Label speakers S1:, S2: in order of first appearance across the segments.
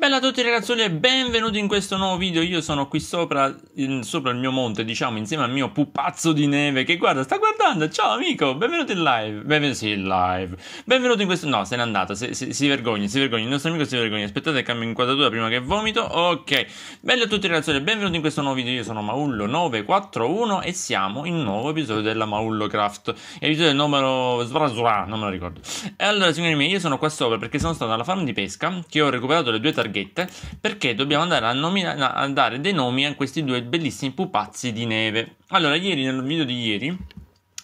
S1: Bella a tutti ragazzuoli e benvenuti in questo nuovo video, io sono qui sopra, in, sopra il mio monte, diciamo, insieme al mio pupazzo di neve che guarda, sta guardando, ciao amico, benvenuto in live, benvenuto, sì, live, benvenuto in questo, no, se n'è andato, se, se, si vergogna, si vergogna, il nostro amico si vergogna, aspettate cambio inquadratura prima che vomito, ok, bella a tutti ragazzuoli e benvenuti in questo nuovo video, io sono Maullo941 e siamo in un nuovo episodio della Maullocraft, episodio numero, svrasura, non me lo ricordo, e allora signori miei, io sono qua sopra perché sono stato alla farm di pesca, che ho recuperato le due targhe targhette perché dobbiamo andare a, nomina- a dare dei nomi a questi due bellissimi pupazzi di neve. Allora, ieri nel video di ieri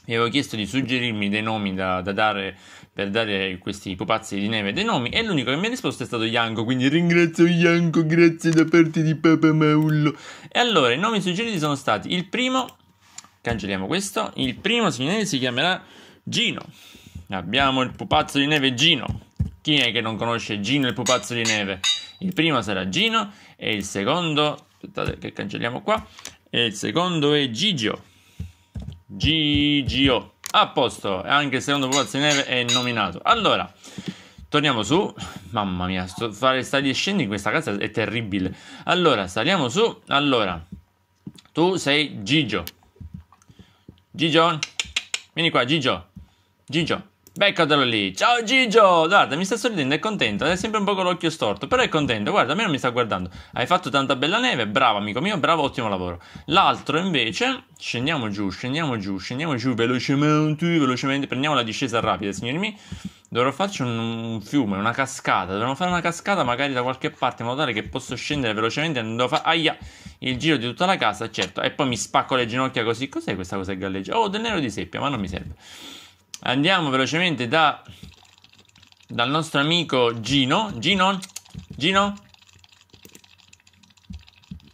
S1: vi avevo chiesto di suggerirmi dei nomi da, da dare per dare questi pupazzi di neve dei nomi e l'unico che mi ha risposto è stato Ianco, quindi ringrazio Ianco, grazie da parte di Papa Maullo. E allora i nomi suggeriti sono stati il primo, cancelliamo questo, il primo signore si chiamerà Gino. Abbiamo il pupazzo di neve Gino. Chi è che non conosce Gino il pupazzo di neve? Il primo sarà Gino e il secondo, aspettate che cancelliamo qua, e il secondo è Gigio. Gigio. A posto, anche il secondo Pupazzo di Neve è nominato. Allora, torniamo su. Mamma mia, sto, fare stadi e scendi in questa casa è terribile. Allora, saliamo su. Allora, tu sei Gigio. Gigio, vieni qua, Gigio. Gigio, Beccatelo lì. Ciao Gigio! Guarda, mi sta sorridendo, è contento. È sempre un po' con l'occhio storto, però è contento. Guarda, a me non mi sta guardando. Hai fatto tanta bella neve, bravo amico mio, bravo, ottimo lavoro. L'altro invece, scendiamo giù, scendiamo giù, scendiamo giù velocemente, velocemente. Prendiamo la discesa rapida, signori miei. Dovrò farci un, un, fiume, una cascata. Dovrò fare una cascata magari da qualche parte in modo tale che posso scendere velocemente. Non devo fare. Aia! Il giro di tutta la casa, certo. E poi mi spacco le ginocchia così. Cos'è questa cosa che galleggia? Oh, del nero di seppia, ma non mi serve. Andiamo velocemente da, dal nostro amico Gino. Gino? Gino?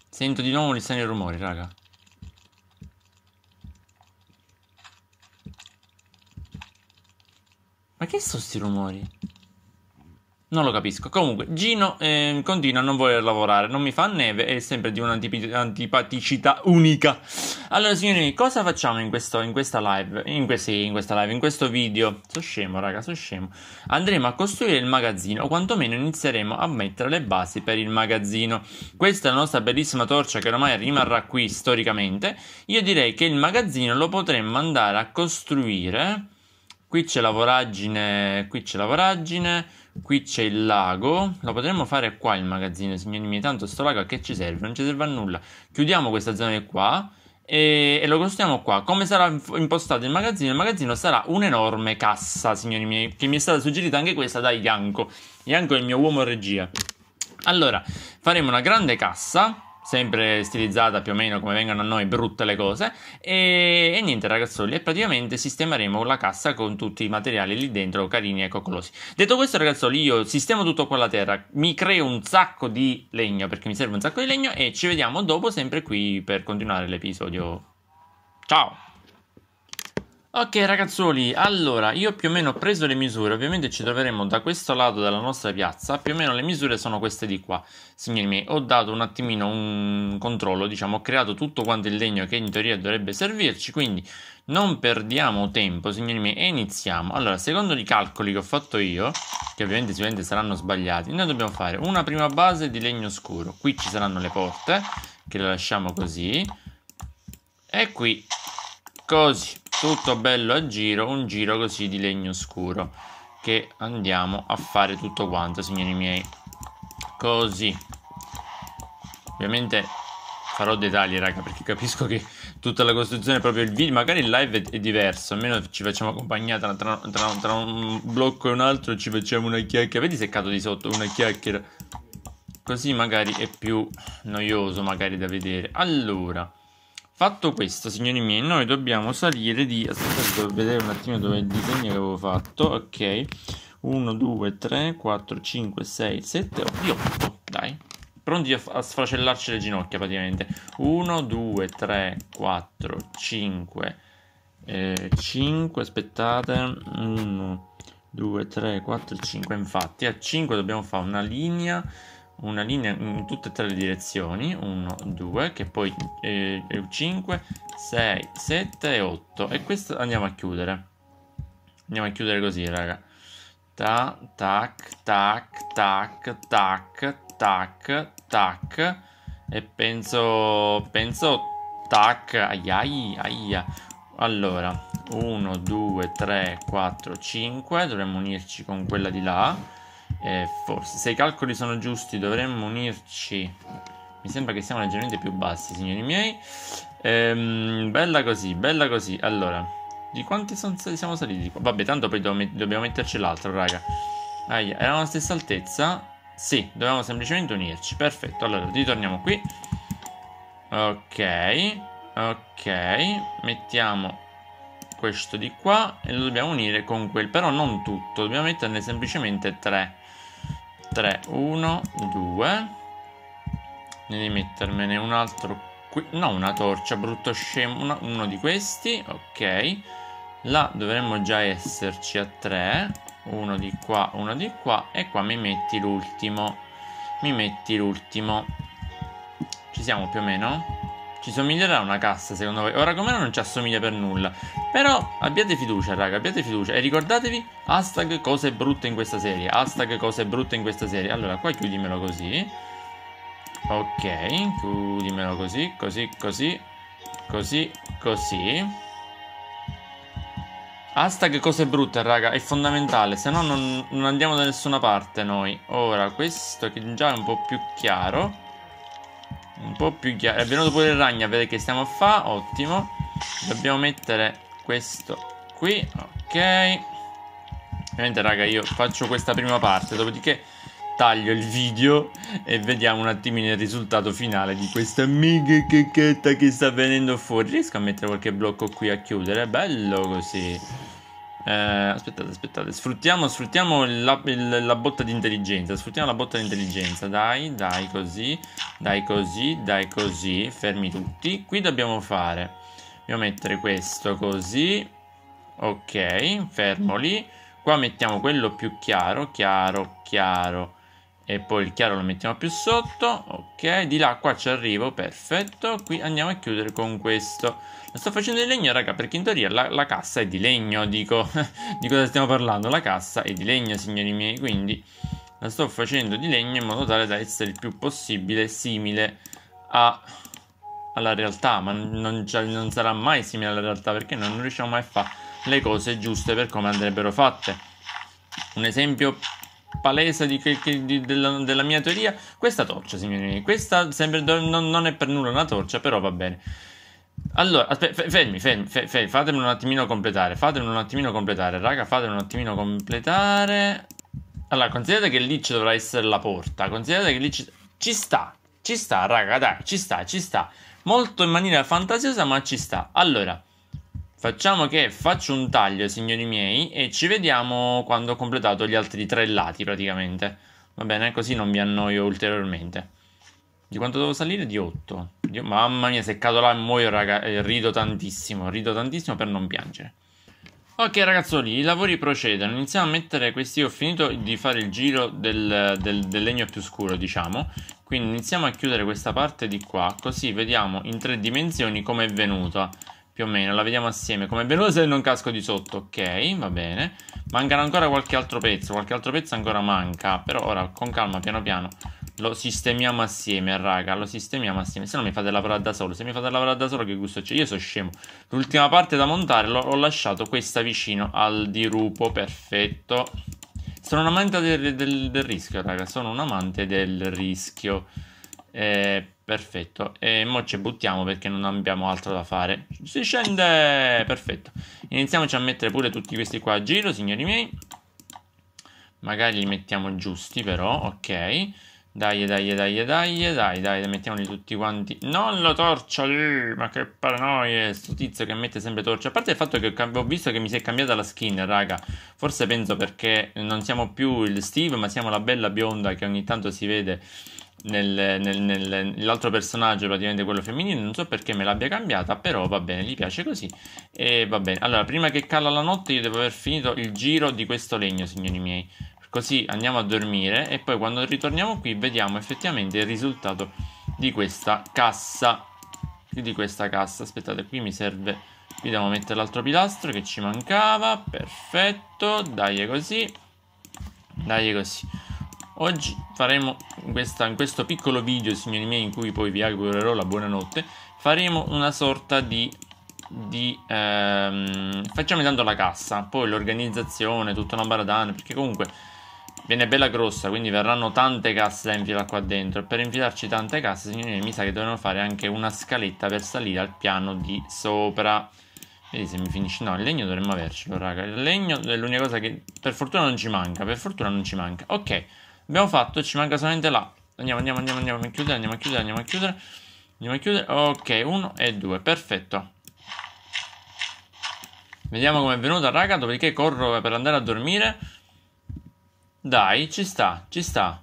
S1: Sento di nuovo gli strani rumori, raga. Ma che sono sti rumori? Non lo capisco. Comunque, Gino eh, continua a non voler lavorare, non mi fa neve, è sempre di un'antipaticità unica. Allora, signori, cosa facciamo in, questo, in questa live? In, que- sì, in questa live, in questo video. Sono scemo, raga, sono scemo. Andremo a costruire il magazzino, o quantomeno inizieremo a mettere le basi per il magazzino. Questa è la nostra bellissima torcia che ormai rimarrà qui storicamente. Io direi che il magazzino lo potremmo andare a costruire Qui c'è la voragine, qui c'è la voragine, qui c'è il lago. Lo potremmo fare qua il magazzino, signori miei. Tanto sto lago a che ci serve? Non ci serve a nulla. Chiudiamo questa zona di qua e, e lo costruiamo qua. Come sarà impostato il magazzino? Il magazzino sarà un'enorme cassa, signori miei, che mi è stata suggerita anche questa da Ianco. Ianco è il mio uomo regia. Allora, faremo una grande cassa sempre stilizzata più o meno come vengono a noi brutte le cose e, e niente ragazzoli e praticamente sistemeremo la cassa con tutti i materiali lì dentro carini e coccolosi detto questo ragazzoli io sistemo tutto qua la terra mi creo un sacco di legno perché mi serve un sacco di legno e ci vediamo dopo sempre qui per continuare l'episodio ciao Ok ragazzuoli, allora io più o meno ho preso le misure, ovviamente ci troveremo da questo lato della nostra piazza, più o meno le misure sono queste di qua, signori miei, ho dato un attimino un controllo, diciamo ho creato tutto quanto il legno che in teoria dovrebbe servirci, quindi non perdiamo tempo signori miei e iniziamo. Allora, secondo i calcoli che ho fatto io, che ovviamente sicuramente saranno sbagliati, noi dobbiamo fare una prima base di legno scuro, qui ci saranno le porte, che le lasciamo così, e qui, così tutto bello a giro, un giro così di legno scuro che andiamo a fare tutto quanto signori miei così ovviamente farò dettagli raga perché capisco che tutta la costruzione è proprio il video magari il live è, diverso almeno ci facciamo accompagnata tra, tra, tra, un blocco e un altro ci facciamo una chiacchiera vedi seccato di sotto una chiacchiera così magari è più noioso magari da vedere allora Fatto questo, signori miei, noi dobbiamo salire di... Aspettate, devo vedere un attimo dove il disegno che avevo fatto. Ok. 1, 2, 3, 4, 5, 6, 7, 8. Dai. Pronti a, a sfracellarci le ginocchia praticamente. 1, 2, 3, 4, 5, eh, 5. Aspettate. 1, 2, 3, 4, 5. Infatti a 5 dobbiamo fare una linea una linea in tutte e tre le direzioni 1 2 che poi 5 6 7 e 8 e questo andiamo a chiudere andiamo a chiudere così raga ta tac tac tac tac tac tac e penso penso tac aiai aia allora 1 2 3 4 5 dovremmo unirci con quella di là eh, forse, se i calcoli sono giusti, dovremmo unirci. Mi sembra che siamo leggermente più bassi, signori miei. Ehm, bella così, bella così. Allora, di quanti son, siamo saliti? Vabbè, tanto poi do, dobbiamo metterci l'altro, raga. Aia, eravamo alla stessa altezza? Sì, dovevamo semplicemente unirci. Perfetto, allora, ritorniamo qui. Ok, ok. Mettiamo questo di qua e lo dobbiamo unire con quel, però non tutto. Dobbiamo metterne semplicemente tre. 3, 1, 2. Devi mettermene un altro qui. No, una torcia, brutto scemo. Una, uno di questi, ok. Là dovremmo già esserci a 3. Uno di qua, uno di qua. E qua mi metti l'ultimo. Mi metti l'ultimo. Ci siamo più o meno? Ci somiglierà una cassa secondo voi? Ora come non ci assomiglia per nulla. Però abbiate fiducia, raga, abbiate fiducia. E ricordatevi, hashtag cose brutte in questa serie. Hashtag cose brutte in questa serie. Allora, qua chiudimelo così. Ok, chiudimelo così, così, così, così, così. Hashtag cose brutte, raga, è fondamentale, se no non, non, andiamo da nessuna parte noi. Ora, questo che già è un po' più chiaro un po' più chiaro. È venuto pure il ragno a vedere che stiamo a fa. Ottimo. Dobbiamo mettere questo qui. Ok. Ovviamente, raga, io faccio questa prima parte. Dopodiché taglio il video e vediamo un attimino il risultato finale di questa mega checchetta che sta venendo fuori. Riesco a mettere qualche blocco qui a chiudere? Bello così. Eh, aspettate, aspettate, sfruttiamo, sfruttiamo la, il, la, botta di intelligenza. Sfruttiamo la botta di intelligenza. Dai, dai, così, dai, così, dai, così. Fermi tutti. Qui dobbiamo fare. Dobbiamo mettere questo così. Ok, fermo lì. Qua mettiamo quello più chiaro, chiaro, chiaro e poi il chiaro lo mettiamo più sotto ok di là qua ci arrivo perfetto qui andiamo a chiudere con questo lo sto facendo di legno raga perché in teoria la, la cassa è di legno dico di cosa stiamo parlando la cassa è di legno signori miei quindi la sto facendo di legno in modo tale da essere il più possibile simile a, alla realtà ma non, cioè, non sarà mai simile alla realtà perché noi non riusciamo mai a fare le cose giuste per come andrebbero fatte un esempio palese di che, di, della, della, mia teoria. Questa torcia, signori miei, questa sembra, non, non, è per nulla una torcia, però va bene. Allora, aspetta, fermi, fermi, fermi, fatemi un attimino completare, fatemi un attimino completare, raga, fatemi un attimino completare. Allora, considerate che lì ci dovrà essere la porta, considerate che lì ci, ci sta, ci sta, raga, dai, ci sta, ci sta. Molto in maniera fantasiosa, ma ci sta. Allora, Facciamo che faccio un taglio, signori miei, e ci vediamo quando ho completato gli altri tre lati praticamente. Va bene, così non mi annoio ulteriormente. Di quanto devo salire? Di 8. Di... Mamma mia, se cado là e muoio, raga, eh, rido tantissimo. Rido tantissimo per non piangere. Ok ragazzoli, i lavori procedono, iniziamo a mettere questi, ho finito di fare il giro del, del, del, legno più scuro diciamo, quindi iniziamo a chiudere questa parte di qua, così vediamo in tre dimensioni come è venuta, più o meno, la vediamo assieme. Come è venuto se non casco di sotto, ok, va bene. Mancano ancora qualche altro pezzo, qualche altro pezzo ancora manca, però ora con calma, piano piano, lo sistemiamo assieme, raga, lo sistemiamo assieme. Se no mi fate lavorare da solo, se mi fate lavorare da solo che gusto c'è? Io sono scemo. L'ultima parte da montare l'ho lasciato questa vicino al dirupo, perfetto. Sono un amante del, del, del rischio, raga, sono un amante del rischio. Eh, Perfetto, e mo ci buttiamo perché non abbiamo altro da fare. Si scende! Perfetto. Iniziamoci a mettere pure tutti questi qua a giro, signori miei. Magari li mettiamo giusti però, ok. Dai, dai, dai, dai, dai, dai, mettiamoli tutti quanti. Non la torcia lì, ma che paranoia, sto tizio che mette sempre torcia. A parte il fatto che ho visto che mi si è cambiata la skin, raga. Forse penso perché non siamo più il Steve, ma siamo la bella bionda che ogni tanto si vede nel, nell'altro personaggio, praticamente quello femminile, non so perché me l'abbia cambiata, però va bene, gli piace così e va bene. Allora, prima che cala la notte io devo aver finito il giro di questo legno, signori miei. Così andiamo a dormire e poi quando ritorniamo qui vediamo effettivamente il risultato di questa cassa. Di questa cassa, aspettate, qui mi serve, qui devo mettere l'altro pilastro che ci mancava, perfetto, dai così, dai così. Oggi faremo in, questa, in questo piccolo video, signori miei, in cui poi vi augurerò la buonanotte, faremo una sorta di di, ehm, facciamo intanto la cassa, poi l'organizzazione, tutta una baradana, perché comunque viene bella grossa, quindi verranno tante casse da infilare qua dentro per infilarci tante casse, signori, miei, mi sa che dovremmo fare anche una scaletta per salire al piano di sopra. Vedi se mi finisce. No, il legno dovremmo avercelo, raga. Il legno è l'unica cosa che per fortuna non ci manca, per fortuna non ci manca. Ok. Abbiamo fatto, ci manca solamente là. Andiamo, andiamo, andiamo, andiamo a chiudere, andiamo a chiudere, andiamo a chiudere. Andiamo a chiudere. Ok, uno e due, perfetto. Vediamo com'è venuta, raga, dopodiché corro per andare a dormire. Dai, ci sta, ci sta.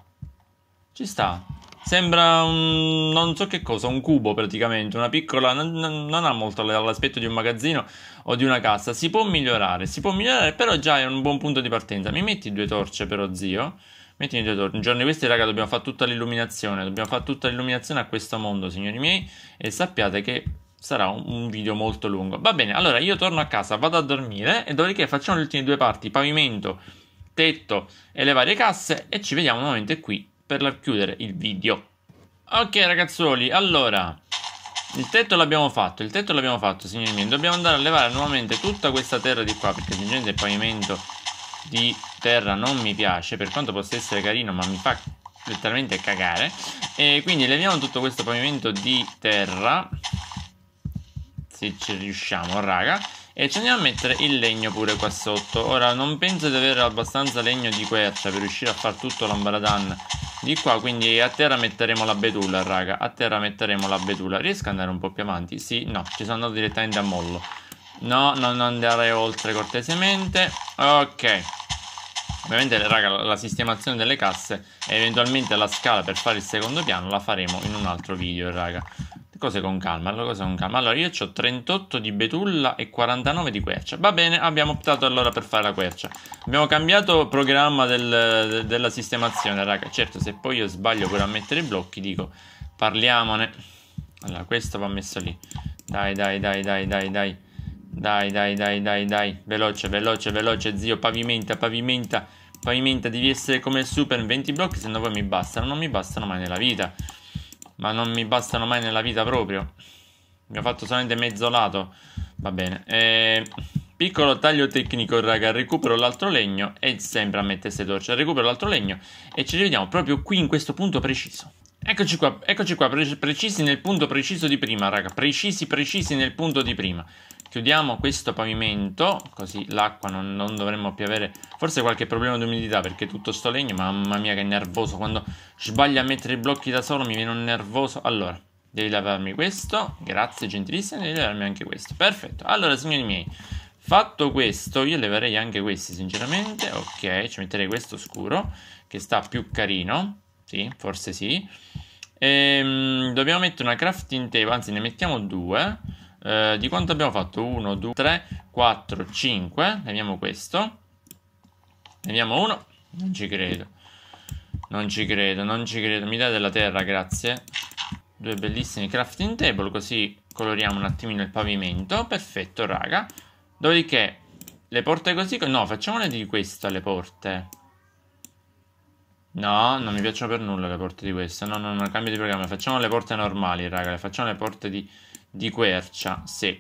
S1: Ci sta. Sembra un... non so che cosa, un cubo praticamente, una piccola... non, non ha molto l'aspetto di un magazzino o di una cassa. Si può migliorare, si può migliorare, però già è un buon punto di partenza. Mi metti due torce però, zio? Mettimi due torri. Un giorno di questi, raga, dobbiamo fare tutta l'illuminazione. Dobbiamo fare tutta l'illuminazione a questo mondo, signori miei. E sappiate che sarà un, video molto lungo. Va bene, allora io torno a casa, vado a dormire e dopodiché facciamo le ultime due parti, pavimento, tetto e le varie casse e ci vediamo nuovamente qui per chiudere il video. Ok ragazzuoli, allora, il tetto l'abbiamo fatto, il tetto l'abbiamo fatto signori miei, dobbiamo andare a levare nuovamente tutta questa terra di qua perché gente il pavimento di terra non mi piace, per quanto possa essere carino, ma mi fa letteralmente cagare. E quindi leviamo tutto questo pavimento di terra, se ci riusciamo, raga. E ci andiamo a mettere il legno pure qua sotto. Ora, non penso di avere abbastanza legno di quercia per riuscire a fare tutto l'ambaradan di qua. Quindi a terra metteremo la betulla, raga. A terra metteremo la betulla. Riesco ad andare un po' più avanti? Sì, no, ci sono andato direttamente a mollo. No, non andare oltre cortesemente. Ok. Ovviamente, raga, la sistemazione delle casse e eventualmente la scala per fare il secondo piano la faremo in un altro video, raga. Cose con calma, cose con calma. Allora, io ho 38 di betulla e 49 di quercia. Va bene, abbiamo optato allora per fare la quercia. Abbiamo cambiato programma del, della sistemazione, raga. Certo, se poi io sbaglio pure a mettere i blocchi, dico, parliamone. Allora, questo va messo lì. Dai, dai, dai, dai, dai, dai. Dai, dai, dai, dai, dai. Veloce, veloce, veloce, zio. Pavimenta, pavimenta. Pavimenta, devi essere come il super. 20 blocchi, se no poi mi bastano. Non mi bastano mai nella vita. Ma non mi bastano mai nella vita proprio. Mi ha fatto solamente mezzo lato. Va bene. Eh, piccolo taglio tecnico, raga. Recupero l'altro legno. E sempre a mettersi torce. Recupero l'altro legno. E ci rivediamo proprio qui in questo punto preciso. Eccoci qua, eccoci qua, pre precisi nel punto preciso di prima, raga. Precisi, precisi nel punto di prima. Chiudiamo questo pavimento, così l'acqua non, non, dovremmo più avere forse qualche problema di umidità perché tutto sto legno, mamma mia che nervoso, quando sbaglio a mettere i blocchi da solo mi viene un nervoso. Allora, devi lavarmi questo, grazie gentilissima, devi lavarmi anche questo. Perfetto, allora signori miei, Fatto questo, io leverei anche questi sinceramente, ok, ci metterei questo scuro, che sta più carino, sì, forse sì. Ehm, dobbiamo mettere una crafting table, anzi ne mettiamo due, eh, di quanto abbiamo fatto? 1, 2, 3, 4, 5. Leviamo questo. Leviamo uno. Non ci credo. Non ci credo, non ci credo. Mi dai della terra, grazie. Due bellissimi crafting table, così coloriamo un attimino il pavimento. Perfetto, raga. Dopodiché, le porte così... No, facciamone di questa le porte. No, non mi piacciono per nulla le porte di questa. No, no, no, cambio di programma. Facciamo le porte normali, raga. Le facciamo le porte di di quercia se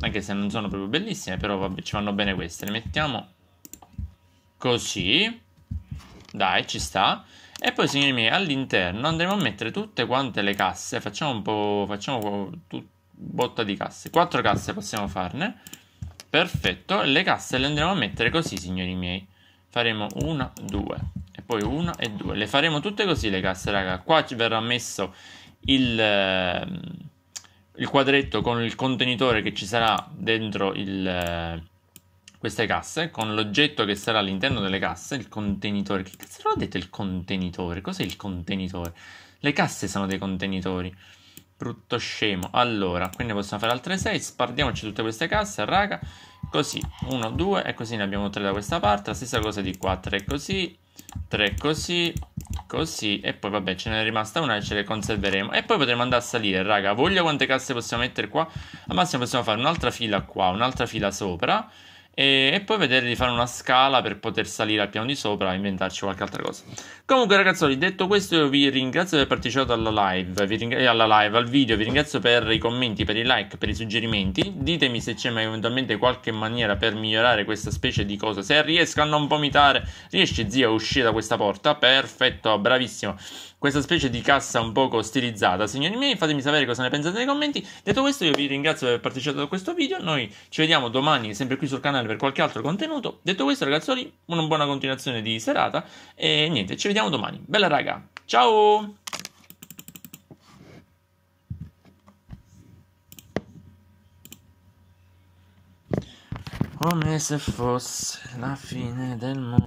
S1: anche se non sono proprio bellissime però vabbè ci vanno bene queste le mettiamo così dai ci sta e poi signori miei all'interno andremo a mettere tutte quante le casse facciamo un po' facciamo tut, botta di casse quattro casse possiamo farne perfetto le casse le andremo a mettere così signori miei faremo una due e poi una e due le faremo tutte così le casse raga qua ci verrà messo il ehm, il quadretto con il contenitore che ci sarà dentro il, eh, queste casse, con l'oggetto che sarà all'interno delle casse, il contenitore. Che cazzo l'ho detto il contenitore? Cos'è il contenitore? Le casse sono dei contenitori. Brutto scemo. Allora, quindi possiamo fare altre 6. Spardiamoci tutte queste casse, raga. Così, 1, 2 e così ne abbiamo 3 da questa parte. La stessa cosa di qua, 3 così, 3 così, Così, e poi vabbè, ce n'è rimasta una e ce le conserveremo. E poi potremo andare a salire, raga. Voglio quante casse possiamo mettere qua. Al massimo possiamo fare un'altra fila qua, un'altra fila sopra e, e, poi vedere di fare una scala per poter salire al piano di sopra e inventarci qualche altra cosa. Comunque, ragazzi, detto questo, io vi ringrazio per aver partecipato alla live, vi ringra- eh, alla live, al video. Vi ringrazio per i commenti, per i like, per i suggerimenti. Ditemi se c'è eventualmente qualche maniera per migliorare questa specie di cosa. Se riesco a non vomitare, riesci, zio, a uscire da questa porta? Perfetto, bravissimo questa specie di cassa un poco stilizzata. Signori miei, fatemi sapere cosa ne pensate nei commenti. Detto questo, io vi ringrazio per aver partecipato a questo video. Noi ci vediamo domani, sempre qui sul canale, per qualche altro contenuto. Detto questo, ragazzoli, una buona continuazione di serata. E niente, ci vediamo domani. Bella raga, ciao! Come se fosse la fine del mondo.